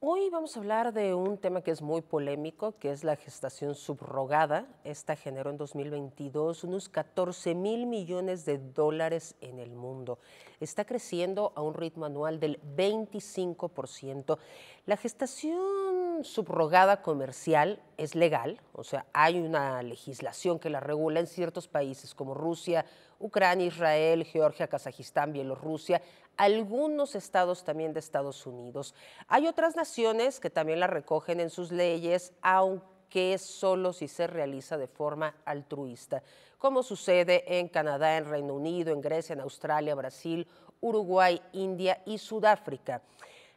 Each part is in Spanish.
Hoy vamos a hablar de un tema que es muy polémico, que es la gestación subrogada. Esta generó en 2022 unos 14 mil millones de dólares en el mundo. Está creciendo a un ritmo anual del 25%. La gestación subrogada comercial es legal, o sea, hay una legislación que la regula en ciertos países como Rusia, Ucrania, Israel, Georgia, Kazajistán, Bielorrusia algunos estados también de Estados Unidos. Hay otras naciones que también la recogen en sus leyes, aunque solo si se realiza de forma altruista, como sucede en Canadá, en Reino Unido, en Grecia, en Australia, Brasil, Uruguay, India y Sudáfrica.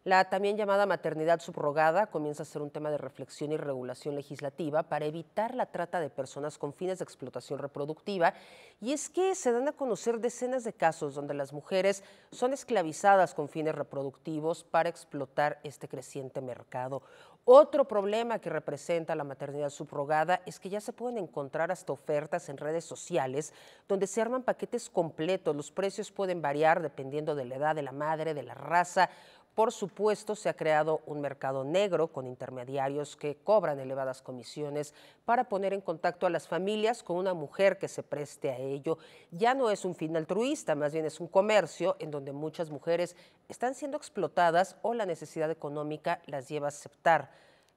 La también llamada maternidad subrogada comienza a ser un tema de reflexión y regulación legislativa para evitar la trata de personas con fines de explotación reproductiva. Y es que se dan a conocer decenas de casos donde las mujeres son esclavizadas con fines reproductivos para explotar este creciente mercado. Otro problema que representa la maternidad subrogada es que ya se pueden encontrar hasta ofertas en redes sociales donde se arman paquetes completos. Los precios pueden variar dependiendo de la edad de la madre, de la raza por supuesto, se ha creado un mercado negro con intermediarios que cobran elevadas comisiones para poner en contacto a las familias con una mujer que se preste a ello. Ya no es un fin altruista, más bien es un comercio en donde muchas mujeres están siendo explotadas o la necesidad económica las lleva a aceptar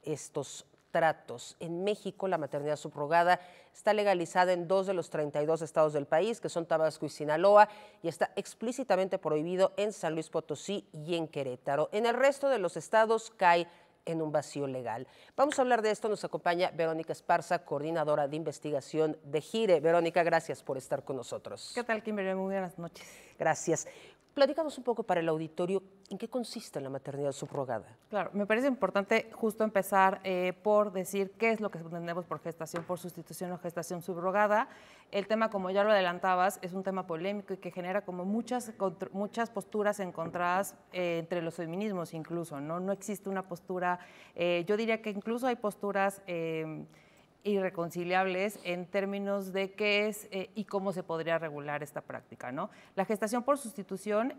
estos en México, la maternidad subrogada está legalizada en dos de los 32 estados del país, que son Tabasco y Sinaloa, y está explícitamente prohibido en San Luis Potosí y en Querétaro. En el resto de los estados cae en un vacío legal. Vamos a hablar de esto. Nos acompaña Verónica Esparza, coordinadora de investigación de Gire. Verónica, gracias por estar con nosotros. ¿Qué tal, Kimberly? Muy buenas noches. Gracias. Platicamos un poco para el auditorio ¿en qué consiste la maternidad subrogada? Claro, me parece importante justo empezar eh, por decir qué es lo que entendemos por gestación por sustitución o gestación subrogada. El tema, como ya lo adelantabas, es un tema polémico y que genera como muchas, muchas posturas encontradas eh, entre los feminismos incluso, ¿no? No existe una postura, eh, yo diría que incluso hay posturas em, irreconciliables en términos de qué es y cómo se podría regular esta práctica. ¿no? La gestación por sustitución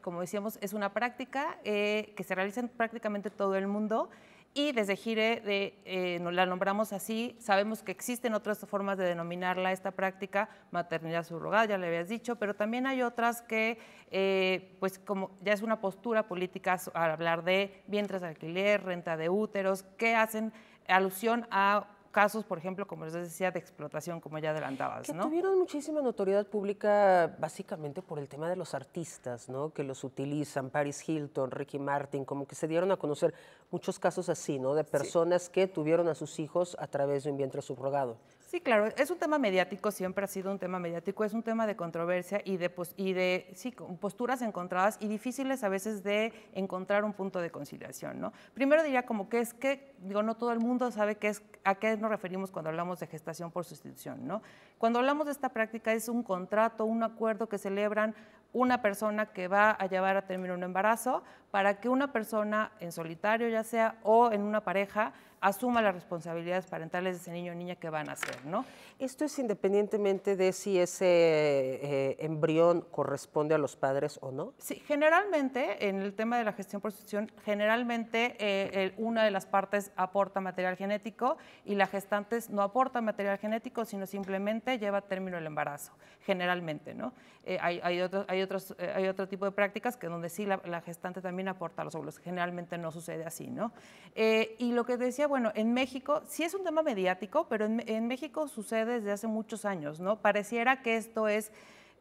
como decíamos, es una práctica eh, que se realiza en prácticamente todo el mundo y desde Gire eh, la nombramos así. Sabemos que existen otras formas de denominarla esta práctica, maternidad subrogada, ya le habías dicho, pero también hay otras que, eh, pues como ya es una postura política al hablar de vientres de alquiler, renta de úteros, que hacen alusión a casos, por ejemplo, como les decía, de explotación, como ya adelantabas. tuvieron muchísima notoriedad pública básicamente por el tema de los artistas, ¿no? Que los utilizan, Paris Hilton, Ricky Martin, como que se dieron a conocer muchos casos así, ¿no? De personas que tuvieron a sus hijos a través de un vientre subrogado. Sí, claro, es un tema mediático, siempre ha sido un tema mediático, es un tema de controversia y de, y de sí, posturas encontradas y difíciles a veces de encontrar un punto de conciliación. ¿no? Primero diría como que es que, digo, no todo el mundo sabe qué es, a qué nos referimos cuando hablamos de gestación por sustitución. ¿no? Cuando hablamos de esta práctica es un contrato, un acuerdo que celebran una persona que va a llevar a término un embarazo para que una persona en solitario ya sea o en una pareja asuma las responsabilidades parentales de ese niño o niña que van a ser, ¿no? Esto es independientemente de si ese eh, embrión corresponde a los padres o no. Sí, generalmente en el tema de la gestión por sustitución, generalmente eh, una de las partes aporta material genético y la gestante no aporta material genético, sino simplemente lleva a término el embarazo, generalmente, ¿no? Eh, hay, hay hay, eh, hay otro tipo de prácticas que donde sí la, gestante también aporta los óvulos. Generalmente no sucede así, ¿no? Eh, y lo que decía, bueno, en México sí es un tema mediático, pero en, México sucede desde hace muchos años, ¿no? Pareciera que esto es...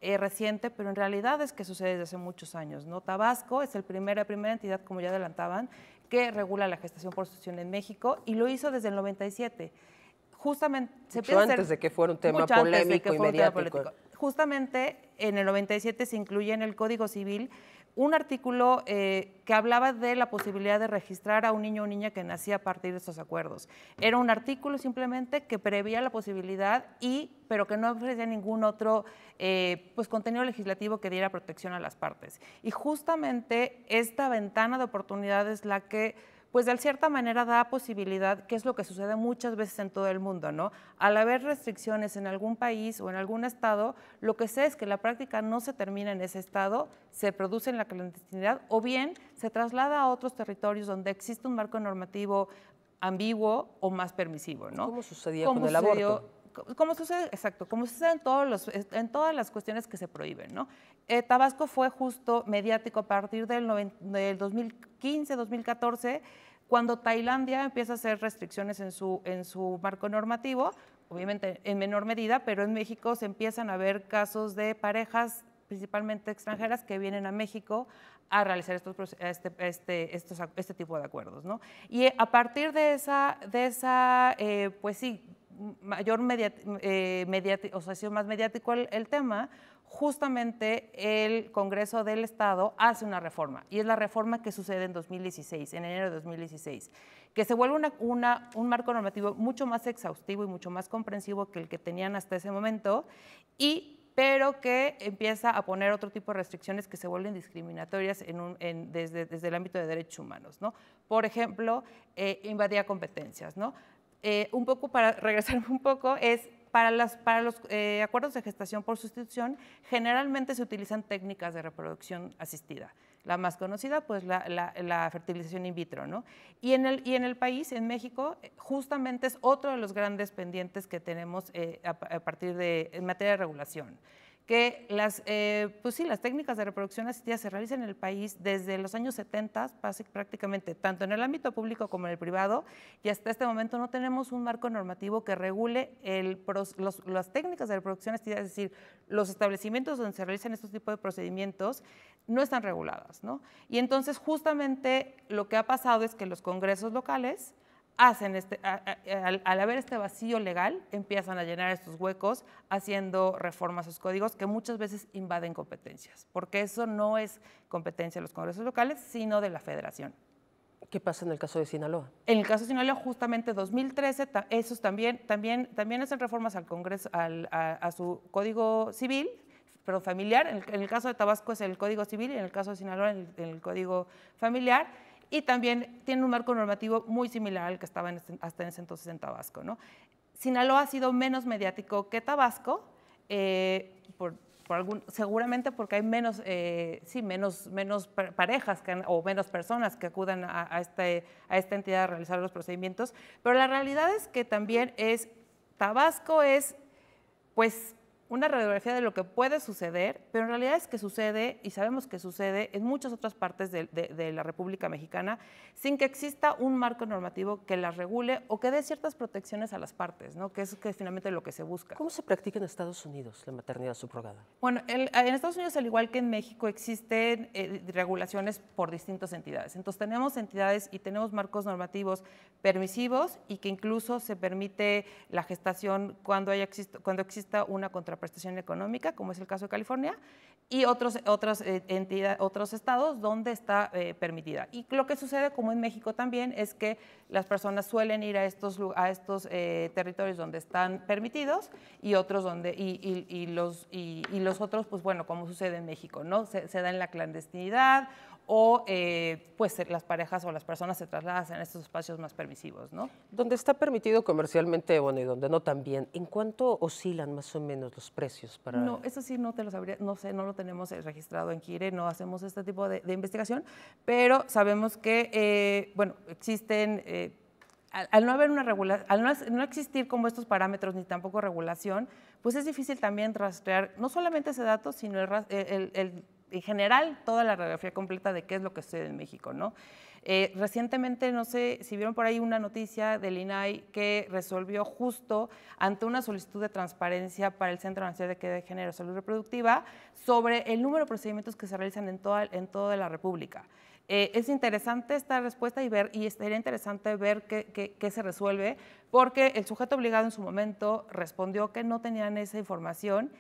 Eh, reciente, pero en realidad es que sucede desde hace muchos años. ¿no? Tabasco es el primer, la primera entidad, como ya adelantaban, que regula la gestación por sucesión en México y lo hizo desde el 97. Justamente, se antes de que fuera un tema polémico y mediático. Justamente en el 97 se incluye en el Código Civil un artículo eh, que hablaba de la posibilidad de registrar a un niño o niña que nacía a partir de estos acuerdos. Era un artículo simplemente que prevía la posibilidad y, pero que no ofrecía ningún otro eh, pues, contenido legislativo que diera protección a las partes. Y justamente esta ventana de oportunidad es la que pues de cierta manera da posibilidad, que es lo que sucede muchas veces en todo el mundo, ¿no? Al haber restricciones en algún país o en algún estado, lo que sé es que la práctica no se termina en ese estado, se produce en la clandestinidad o bien se traslada a otros territorios donde existe un marco normativo ambiguo o más permisivo, ¿no? Como sucedía con el aborto? como sucede, exacto, como sucede en, todos los, en todas las cuestiones que se prohíben, ¿no? Eh, Tabasco fue justo mediático a partir del, 2015, 2014, cuando Tailandia empieza a hacer restricciones en su, en su marco normativo, obviamente en menor medida, pero en México se empiezan a ver casos de parejas principalmente extranjeras que vienen a México a realizar estos, este, este, este, tipo de acuerdos. ¿no? Y a partir de esa, de esa eh, pues sí, mayor eh, o sea, ha más mediático el, tema, justamente el Congreso del Estado hace una reforma, y es la reforma que sucede en 2016, en enero de 2016, que se vuelve un marco normativo mucho más exhaustivo y mucho más comprensivo que el que tenían hasta ese momento, y pero que empieza a poner otro tipo de restricciones que se vuelven discriminatorias en desde, el ámbito de derechos humanos. Por ejemplo, eh, invadía competencias. ¿no? Eh, un poco para regresar un poco, es para, los eh, acuerdos de gestación por sustitución, generalmente se utilizan técnicas de reproducción asistida. La más conocida, pues la, fertilización in vitro, ¿no? Y en, el, y en el país, en México, justamente es otro de los grandes pendientes que tenemos eh, partir en materia de regulación que las, eh, pues las técnicas de reproducción asistida se realizan en el país desde los años 70, prácticamente, tanto en el ámbito público como en el privado, y hasta este momento no tenemos un marco normativo que regule el, los, las técnicas de reproducción asistida, es decir, los establecimientos donde se realizan estos tipos de procedimientos no están reguladas, ¿no? Y entonces justamente lo que ha pasado es que los congresos locales hacen este, eh, al, haber este vacío legal, empiezan a llenar estos huecos haciendo reformas a sus códigos que muchas veces invaden competencias, porque eso no es competencia de los congresos locales, sino de la federación. ¿Qué pasa en el caso de Sinaloa? En el caso de Sinaloa, justamente 2013, esos también, también, también hacen reformas al Congreso, a, su código civil, pero familiar. En el, caso de Tabasco es el Código Civil y en el caso de Sinaloa el Código Familiar y también tiene un marco normativo muy similar al que estaba hasta en ese entonces en Tabasco. ¿no? Sinaloa ha sido menos mediático que Tabasco, eh, seguramente porque hay menos, eh, sí, menos, menos parejas o menos personas que acudan a, este, a esta entidad a realizar los procedimientos, pero la realidad es que también es, Tabasco es, pues, una radiografía de lo que puede suceder, pero en realidad es que sucede y sabemos que sucede en muchas otras partes de, la República Mexicana sin que exista un marco normativo que las regule o que dé ciertas protecciones a las partes, ¿no? que es que finalmente lo que se busca. ¿Cómo se practica en Estados Unidos la maternidad subrogada? Bueno, en Estados Unidos, al igual que en México, existen eh, regulaciones por distintas entidades. Entonces tenemos entidades y tenemos marcos normativos permisivos y que incluso se permite la gestación cuando, haya, cuando exista una contrapartida prestación económica, como es el caso de California, y otros, otras, eh, entidades otros estados donde está eh, permitida. Y lo que sucede, como en México también, es que las personas suelen ir a estos, a estos eh, territorios donde están permitidos y otros donde, y, los, y, los otros, pues bueno, como sucede en México, ¿no? se da en la clandestinidad o pues las parejas o las personas se trasladan a estos espacios más permisivos, ¿no? Donde está permitido comercialmente, bueno, y donde no también, ¿en cuánto oscilan más o menos los precios para...? No, eso sí no te lo sabría, no sé, no lo tenemos eh, registrado en Quire, no hacemos este tipo de, investigación, pero sabemos que, eh, bueno, existen... al, no haber una regulación, al no, no, existir como estos parámetros ni tampoco regulación, pues es difícil también rastrear no solamente ese dato, sino el, el en general toda la radiografía completa de qué es lo que sucede en México, ¿no? Eh, recientemente, no sé si vieron por ahí una noticia del INAI que resolvió justo ante una solicitud de transparencia para el Centro Nacional de Queda de Género, y Salud Reproductiva sobre el número de procedimientos que se realizan en toda, en toda la República. Eh, es interesante esta respuesta y ver, y sería interesante ver qué, qué, qué, se resuelve, porque el sujeto obligado en su momento respondió que no tenían esa información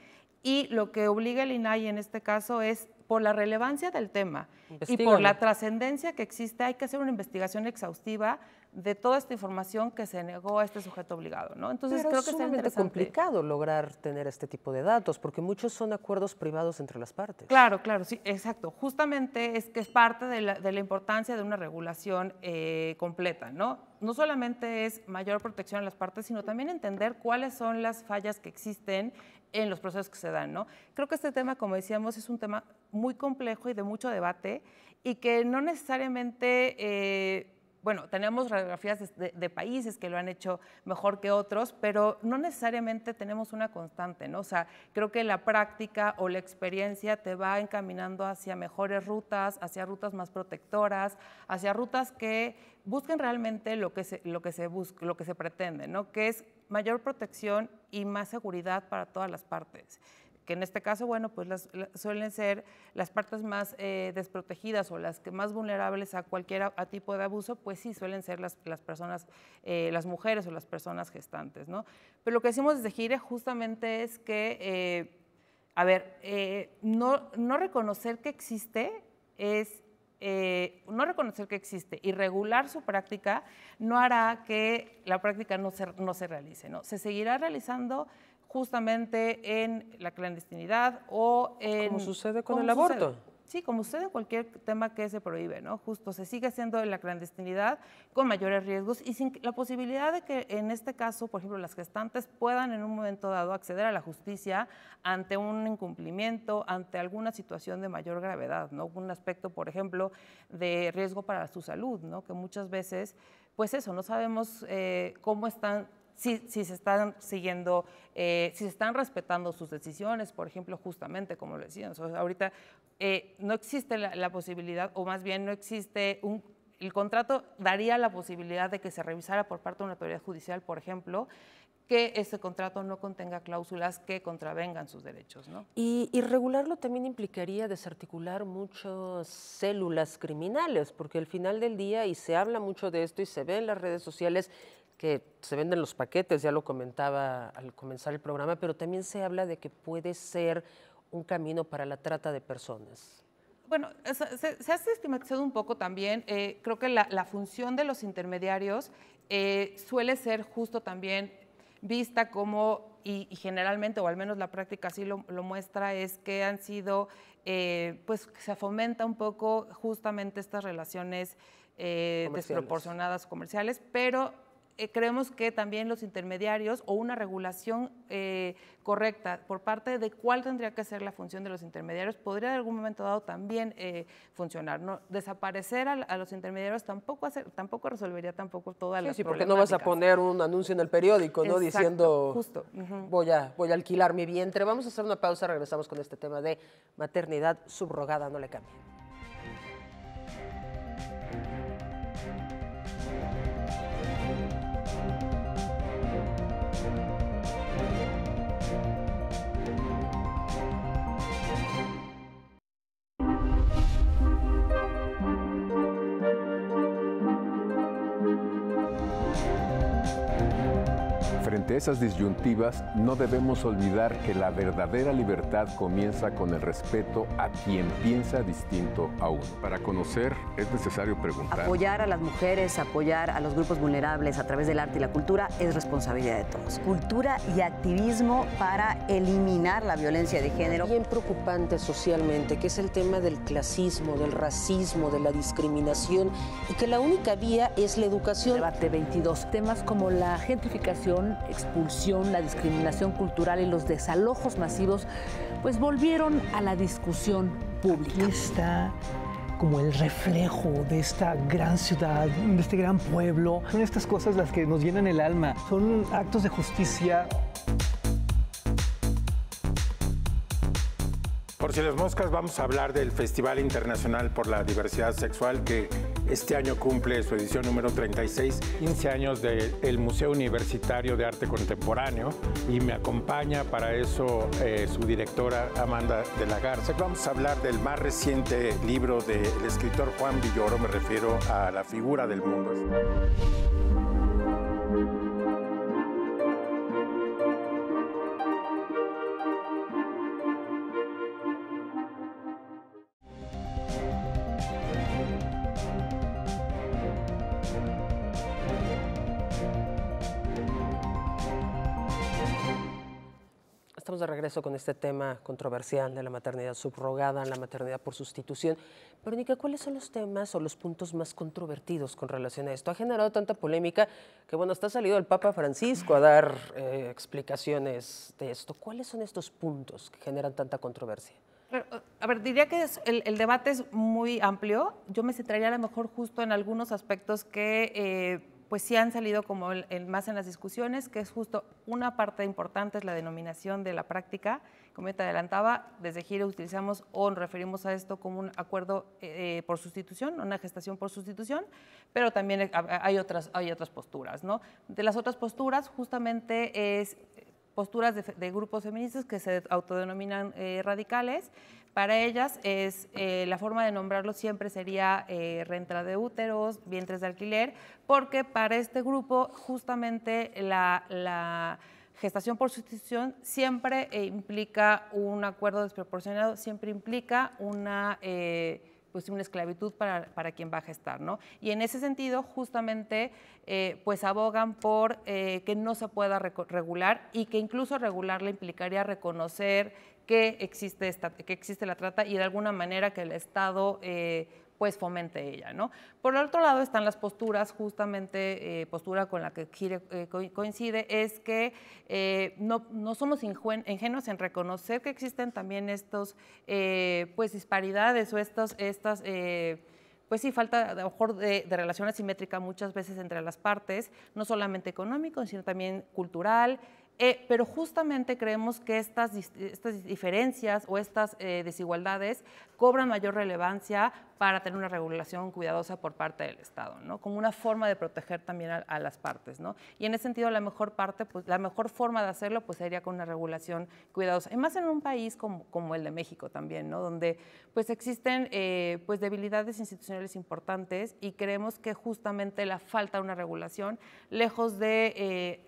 y lo que obliga el INAI en este caso es por la relevancia del tema y por la trascendencia que existe, hay que hacer una investigación exhaustiva de toda esta información que se negó a este sujeto obligado, ¿no? Entonces creo que es sumamente complicado lograr tener este tipo de datos porque muchos son acuerdos privados entre las partes. Claro, claro, sí, exacto. Justamente es que es parte de la, importancia de una regulación eh, completa, ¿no? No solamente es mayor protección a las partes, sino también entender cuáles son las fallas que existen en los procesos que se dan, ¿no? Creo que este tema, como decíamos, es un tema muy complejo y de mucho debate y que no necesariamente eh, bueno, tenemos radiografías de, países que lo han hecho mejor que otros, pero no necesariamente tenemos una constante, ¿no? sea, creo que la práctica o la experiencia te va encaminando hacia mejores rutas, hacia rutas más protectoras, hacia rutas que busquen realmente lo que se, lo que se, lo que se pretende, Que es mayor protección y más seguridad para todas las partes que en este caso, bueno, pues suelen ser las partes más eh, desprotegidas o las que más vulnerables a cualquier tipo de abuso, pues sí, suelen ser las, las personas, eh, las mujeres o las personas gestantes, ¿no? Pero lo que decimos desde Gire justamente es que, eh, a ver, no, reconocer que existe es no reconocer que existe y regular su práctica no hará que la práctica no se, no se realice, ¿no? Se seguirá realizando justamente en la clandestinidad o en... Como sucede con el aborto. sí, como sucede en cualquier tema que se prohíbe, ¿no? Justo se sigue haciendo en la clandestinidad con mayores riesgos y sin la posibilidad de que en este caso, por ejemplo, las gestantes puedan en un momento dado acceder a la justicia ante un incumplimiento, ante alguna situación de mayor gravedad, ¿no? Un aspecto, por ejemplo, de riesgo para su salud, ¿no? Que muchas veces, pues eso, no sabemos eh, cómo están si, se están siguiendo, eh, si se están respetando sus decisiones, por ejemplo, justamente como lo decían, ahorita eh, no existe la, posibilidad, o más bien no existe un el contrato daría la posibilidad de que se revisara por parte de una autoridad judicial, por ejemplo, que ese contrato no contenga cláusulas que contravengan sus derechos. ¿no? Y, y, regularlo también implicaría desarticular muchas células criminales, porque al final del día, y se habla mucho de esto y se ve en las redes sociales, que se venden los paquetes, ya lo comentaba al comenzar el programa, pero también se habla de que puede ser un camino para la trata de personas. Bueno, se, ha sistematizado un poco también. Eh, creo que la, función de los intermediarios eh, suele ser justo también vista como, y, generalmente, o al menos la práctica así lo, muestra, es que han sido, eh, pues se fomenta un poco justamente estas relaciones desproporcionadas comerciales, pero eh, creemos que también los intermediarios o una regulación eh, correcta por parte de cuál tendría que ser la función de los intermediarios podría en algún momento dado también eh, funcionar. ¿no? Desaparecer a, los intermediarios tampoco, tampoco resolvería tampoco toda la Sí, sí porque no vas a poner un anuncio en el periódico ¿no? diciendo justo. voy, a, voy a alquilar mi vientre. Vamos a hacer una pausa, regresamos con este tema de maternidad subrogada, no le cambien. esas disyuntivas no debemos olvidar que la verdadera libertad comienza con el respeto a quien piensa distinto a uno. Para conocer es necesario preguntar. Apoyar a las mujeres, apoyar a los grupos vulnerables a través del arte y la cultura es responsabilidad de todos. Cultura y activismo para eliminar la violencia de género. Bien preocupante socialmente, que es el tema del clasismo, del racismo, de la discriminación y que la única vía es la educación. Debate 22. Temas como la gentrificación, pulsión la discriminación cultural y los desalojos masivos, pues volvieron a la discusión pública. Aquí está como el reflejo de esta gran ciudad, de este gran pueblo. Son estas cosas las que nos llenan el alma, son actos de justicia. Por si las moscas, vamos a hablar del Festival Internacional por la Diversidad Sexual que este año cumple su edición número 36, 15 años del Museo Universitario de Arte Contemporáneo y me acompaña para eso eh, su directora Amanda de la Garza. Vamos a hablar del más reciente libro del escritor Juan Villoro, me refiero a la figura del mundo. de regreso con este tema controversial de la maternidad subrogada, la maternidad por sustitución. Verónica, ¿cuáles son los temas o los puntos más controvertidos con relación a esto? Ha generado tanta polémica que, bueno, hasta ha salido el Papa Francisco a dar eh, explicaciones de esto. ¿Cuáles son estos puntos que generan tanta controversia? a ver, diría que el, debate es muy amplio. Yo me centraría a lo mejor justo en algunos aspectos que eh, pues sí han salido como el, más en las discusiones, que es justo una parte importante es la denominación de la práctica. Como ya te adelantaba, desde Giro utilizamos o nos referimos a esto como un acuerdo eh, eh, por sustitución, una gestación por sustitución, pero también hay otras, hay otras posturas. ¿no? De las otras posturas justamente es posturas de, grupos feministas que se autodenominan eh, radicales. Para ellas es eh, la forma de nombrarlo siempre sería eh, renta de úteros, vientres de alquiler, porque para este grupo justamente la, gestación por sustitución siempre implica un acuerdo desproporcionado, siempre implica una pues una esclavitud para, quien baja a estar, ¿no? Y en ese sentido, justamente, eh, pues abogan por eh, que no se pueda regular y que incluso le implicaría reconocer que existe, esta, que existe la trata y de alguna manera que el Estado eh, pues fomente ella, ¿no? Por el otro lado están las posturas, justamente eh, postura con la que eh, coincide es que eh, no, no, somos ingenuos en reconocer que existen también estos, pues disparidades o estas, pues sí, falta a lo mejor de, de, relación asimétrica muchas veces entre las partes, no solamente económico, sino también cultural, eh, pero justamente creemos que estas, estas diferencias o estas eh, desigualdades cobran mayor relevancia para tener una regulación cuidadosa por parte del Estado, ¿no? Como una forma de proteger también a, las partes, ¿no? Y en ese sentido, la mejor parte, pues, la mejor forma de hacerlo, pues, sería con una regulación cuidadosa. Y más en un país como, el de México también, ¿no? Donde, pues, existen, eh, pues, debilidades institucionales importantes y creemos que justamente la falta de una regulación, lejos de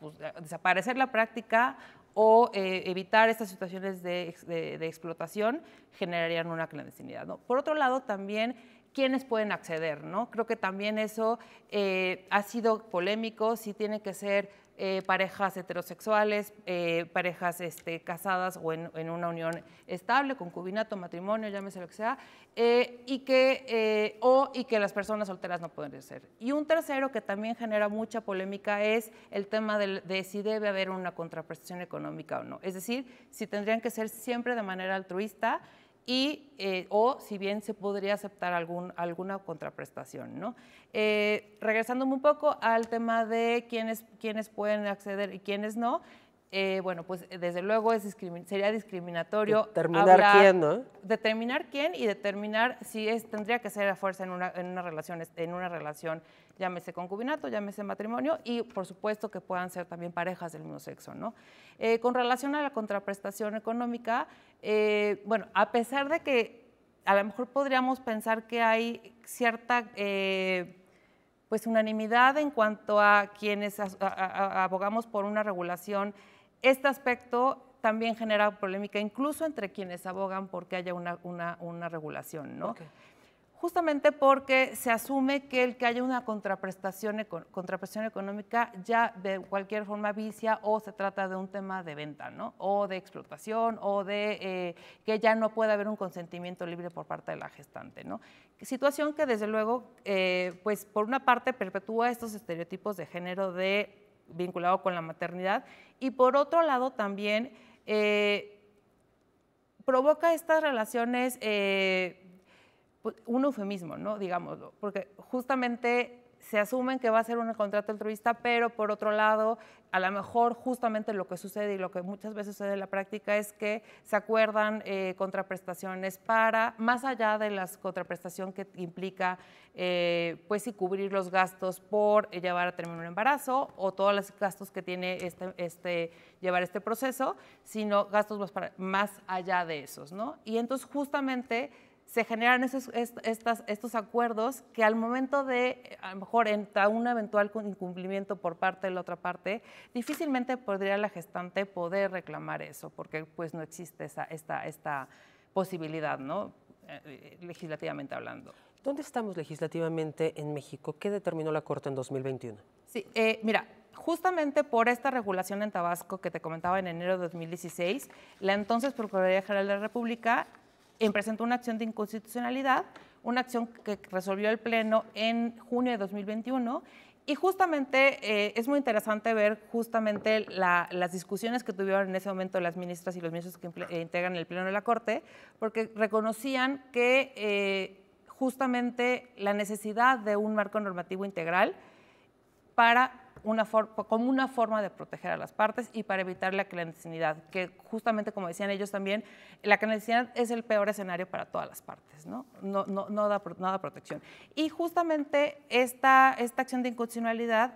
pues, desaparecer la práctica o eh, evitar estas situaciones de, explotación generarían una clandestinidad. ¿no? Por otro lado, también quiénes pueden acceder, ¿no? Creo que también eso eh, ha sido polémico, si tiene que ser eh, parejas heterosexuales, eh, parejas este, casadas o en, una unión estable, concubinato, matrimonio, llámese lo que sea, eh, y, que, o, y que las personas solteras no pueden ser. Y un tercero que también genera mucha polémica es el tema de si debe haber una contraprestación económica o no. Es decir, si tendrían que ser siempre de manera altruista y, eh, o si bien se podría aceptar algún, alguna contraprestación. ¿no? Eh, regresándome un poco al tema de quiénes, quiénes pueden acceder y quiénes no, eh, bueno, pues desde luego sería discriminatorio. Determinar quién, ¿no? Determinar quién y determinar si tendría que ser la fuerza en una, en una relación, en una relación llámese concubinato, llámese matrimonio y por supuesto que puedan ser también parejas del mismo sexo. ¿no? Eh, con relación a la contraprestación económica, eh, bueno, a pesar de que a lo mejor podríamos pensar que hay cierta... Eh, pues unanimidad en cuanto a quienes abogamos por una regulación. Este aspecto también genera polémica incluso entre quienes abogan porque haya una, una, regulación, ¿no? justamente porque se asume que el que haya una contraprestación, económica ya de cualquier forma vicia o se trata de un tema de venta, ¿no? O de explotación o de eh, que ya no puede haber un consentimiento libre por parte de la gestante, ¿no? Situación que desde luego, eh, pues por una parte perpetúa estos estereotipos de género de vinculado con la maternidad y por otro lado también eh, provoca estas relaciones pues, un eufemismo, ¿no? Digámoslo, porque justamente se asumen que va a ser un contrato altruista, pero por otro lado, a lo mejor justamente lo que sucede y lo que muchas veces sucede en la práctica es que se acuerdan eh, contraprestaciones para, más allá de las contraprestación que implica, eh, pues y cubrir los gastos por llevar a término un embarazo o todos los gastos que tiene este, este, llevar este proceso, sino gastos más, más allá de esos, ¿no? Y entonces justamente se generan esos, estas, estos acuerdos que al momento de, a lo mejor, en un eventual incumplimiento por parte de la otra parte, difícilmente podría la gestante poder reclamar eso, porque pues no existe esa, esta, esta posibilidad, ¿no? Eh, legislativamente hablando. ¿Dónde estamos legislativamente en México? ¿Qué determinó la Corte en 2021? Sí, eh, mira, justamente por esta regulación en Tabasco que te comentaba en enero de 2016, la entonces Procuraduría General de la República presentó una acción de inconstitucionalidad, una acción que resolvió el Pleno en junio de 2021 y justamente eh, es muy interesante ver justamente las discusiones que tuvieron en ese momento las ministras y los ministros que eh, integran el Pleno de la Corte, porque reconocían que eh, justamente la necesidad de un marco normativo integral para como una forma de proteger a las partes y para evitar la clandestinidad, que justamente como decían ellos también, la clandestinidad es el peor escenario para todas las partes, ¿no? No, no, da, protección. Y justamente esta, esta acción de inconstitucionalidad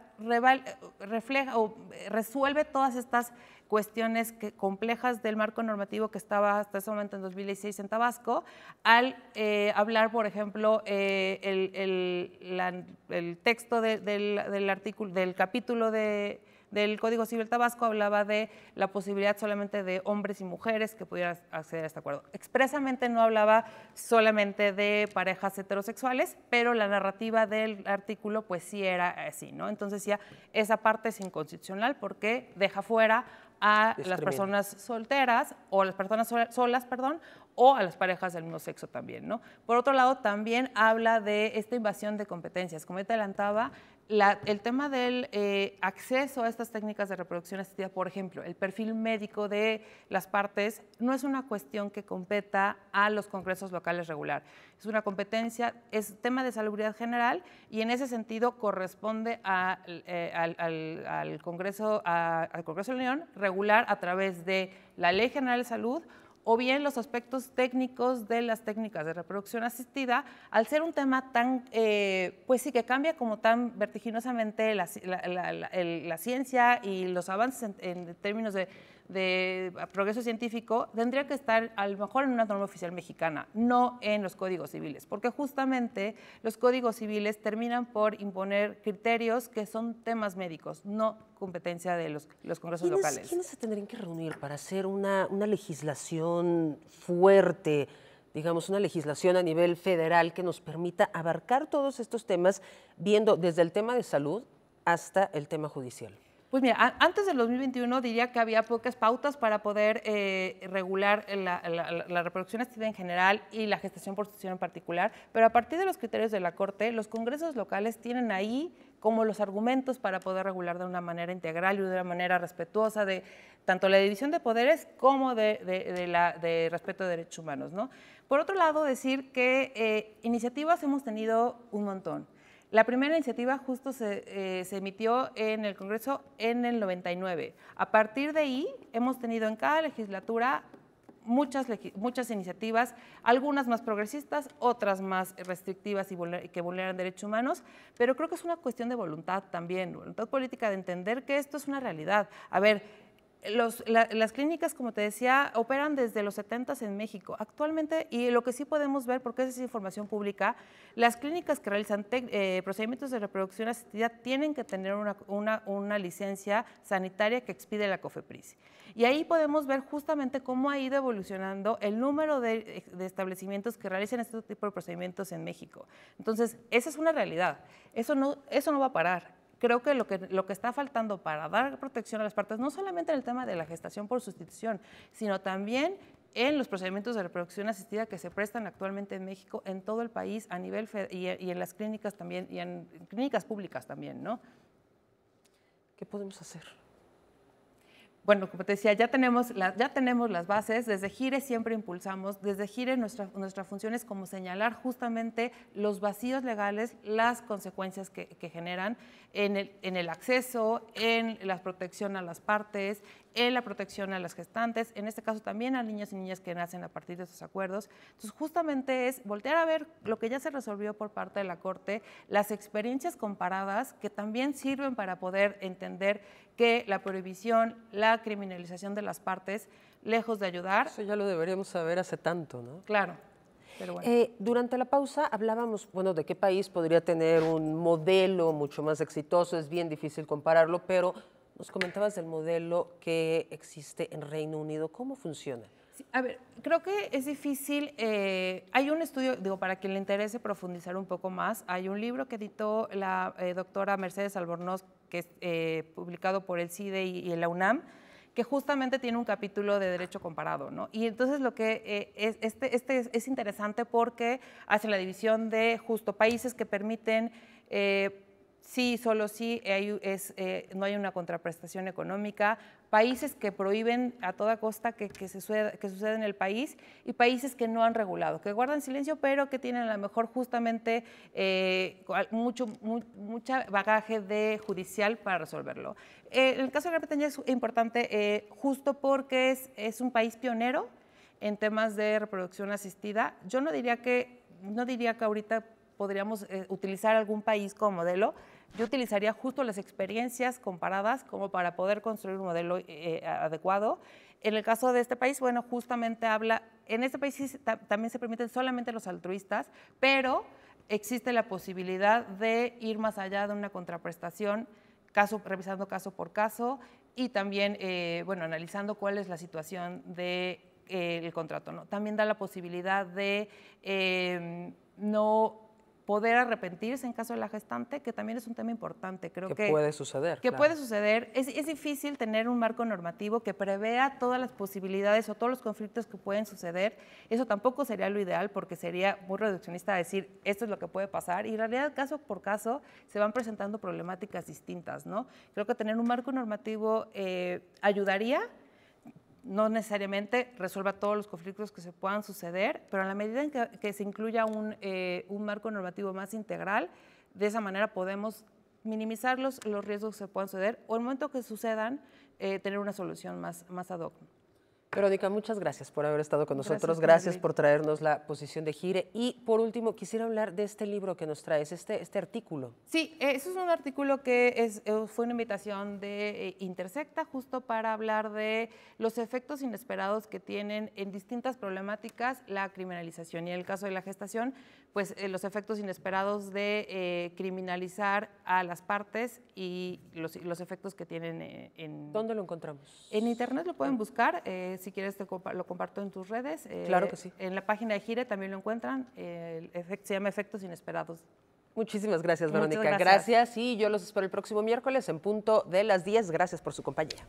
refleja o eh, resuelve todas estas cuestiones que, complejas del marco normativo que estaba hasta ese momento en 2016 en Tabasco, al eh, hablar, por ejemplo, eh, el, texto del, artículo, del capítulo de, del Código Civil Tabasco hablaba de la posibilidad solamente de hombres y mujeres que pudieran acceder a este acuerdo. Expresamente no hablaba solamente de parejas heterosexuales, pero la narrativa del artículo pues sí era así, ¿no? Entonces ya esa parte es inconstitucional porque deja fuera a las personas solteras o a las personas solas, perdón, o a las parejas del mismo sexo también, ¿no? Por otro lado, también habla de esta invasión de competencias. Como te adelantaba, el tema del eh, acceso a estas técnicas de reproducción asistida, por ejemplo, el perfil médico de las partes, no es una cuestión que competa a los congresos locales regular. Es una competencia, es tema de salubridad general y en ese sentido corresponde eh, al, Congreso, a, al Congreso de la Unión regular a través de la Ley General de Salud o bien los aspectos técnicos de las técnicas de reproducción asistida, al ser un tema tan, eh, pues sí, que cambia como tan vertiginosamente la, ciencia y los avances en términos de de progreso científico tendría que estar a lo mejor en una norma oficial mexicana, no en los códigos civiles, porque justamente los códigos civiles terminan por imponer criterios que son temas médicos, no competencia de los, congresos locales. ¿Quiénes se tendrían que reunir para hacer una, una legislación fuerte? digamos, una legislación a nivel federal que nos permita abarcar todos estos temas, viendo desde el tema de salud hasta el tema judicial. Pues mira, antes del 2021 diría que había pocas pautas para poder eh, regular la, reproducción asistida en general y la gestación por sucesión en particular, pero a partir de los criterios de la Corte, los congresos locales tienen ahí como los argumentos para poder regular de una manera integral y de una manera respetuosa de tanto la división de poderes como de, respeto de derechos humanos. ¿no? Por otro lado, decir que eh, iniciativas hemos tenido un montón. La primera iniciativa justo eh, se, emitió en el Congreso en el 99. A partir de ahí hemos tenido en cada legislatura muchas, muchas iniciativas, algunas más progresistas, otras más restrictivas y que vulneran derechos humanos, pero creo que es una cuestión de voluntad también, voluntad política de entender que esto es una realidad. A ver, las clínicas, como te decía, operan desde los 70 en México. Actualmente, y lo que sí podemos ver, porque esa es información pública, las clínicas que realizan eh, procedimientos de reproducción asistida tienen que tener una, licencia sanitaria que expide la COFEPRIS. Y ahí podemos ver justamente cómo ha ido evolucionando el número de, establecimientos que realizan este tipo de procedimientos en México. Entonces, esa es una realidad. eso no va a parar creo que lo que, lo que está faltando para dar protección a las partes, no solamente en el tema de la gestación por sustitución, sino también en los procedimientos de reproducción asistida que se prestan actualmente en México, en todo el país, a nivel y, y en las clínicas también, y en clínicas públicas también, ¿no? ¿Qué podemos hacer? bueno, como te decía, ya tenemos, ya tenemos las bases, desde Gire siempre impulsamos, desde Gire nuestra, nuestra función es como señalar justamente los vacíos legales, las consecuencias que, que generan en el, en el, acceso, en la protección a las partes, en la protección a las gestantes, en este caso también a niños y niñas que nacen a partir de esos acuerdos. Entonces, justamente es voltear a ver lo que ya se resolvió por parte de la Corte, las experiencias comparadas que también sirven para poder entender que la prohibición, la criminalización de las partes, lejos de ayudar. Eso ya lo deberíamos saber hace tanto, ¿no? Claro. Eh, durante la pausa hablábamos, bueno, de qué país podría tener un modelo mucho más exitoso, es bien difícil compararlo, pero nos comentabas del modelo que existe en Reino Unido. ¿Cómo funciona? a ver, creo que es difícil. Eh, hay un estudio, digo, para quien le interese profundizar un poco más, hay un libro que editó la eh, doctora Mercedes Albornoz, que es eh, publicado por el CIDE y, la UNAM, que justamente tiene un capítulo de derecho comparado, ¿no? Y entonces lo que es, este, este es, interesante porque hace la división de justo países que permiten sí, solo sí, eh, no hay una contraprestación económica, países que prohíben a toda costa que, que, se suceda, en el país y países que no han regulado, que guardan silencio, pero que tienen a lo mejor justamente eh, mucho mucha bagaje de judicial para resolverlo. Eh, el caso de Gran Bretaña es importante justo porque es, un país pionero en temas de reproducción asistida. Yo no diría que, no diría que ahorita podríamos utilizar algún país como modelo, yo utilizaría justo las experiencias comparadas como para poder construir un modelo eh, adecuado. En el caso de este país, bueno, justamente habla, en este país también se permiten solamente los altruistas, pero existe la posibilidad de ir más allá de una contraprestación, caso, revisando caso por caso y también, eh, bueno, analizando cuál es la situación del eh, contrato. ¿no? También da la posibilidad de no poder arrepentirse en caso de la gestante, que también es un tema importante, creo que... que puede suceder. Que puede suceder. Es, es, difícil tener un marco normativo que prevea todas las posibilidades o todos los conflictos que pueden suceder. Eso tampoco sería lo ideal porque sería muy reduccionista decir, esto es lo que puede pasar. Y en realidad, caso por caso, se van presentando problemáticas distintas, ¿no? Creo que tener un marco normativo eh, ayudaría no necesariamente resuelva todos los conflictos que se puedan suceder, pero en la medida en que, se incluya un, eh, un, marco normativo más integral, de esa manera podemos minimizar los, los riesgos que se puedan suceder o en el momento que sucedan, eh, tener una solución más, más ad hoc. Verónica, muchas gracias por haber estado con nosotros, gracias, por traernos la posición de Gire y por último quisiera hablar de este libro que nos traes, este, este artículo. Sí, eh, eso es un artículo que es, eh, fue una invitación de eh, Intersecta justo para hablar de los efectos inesperados que tienen en distintas problemáticas la criminalización y en el caso de la gestación, pues los efectos inesperados de criminalizar a las partes y los, efectos que tienen en... ¿Dónde lo encontramos? En internet lo pueden buscar si quieres te lo comparto en tus redes. claro eh, que sí. En la página de Gire también lo encuentran. se llama Efectos Inesperados. Muchísimas gracias, Verónica. Gracias. gracias. y yo los espero el próximo miércoles en punto de las 10. Gracias por su compañía.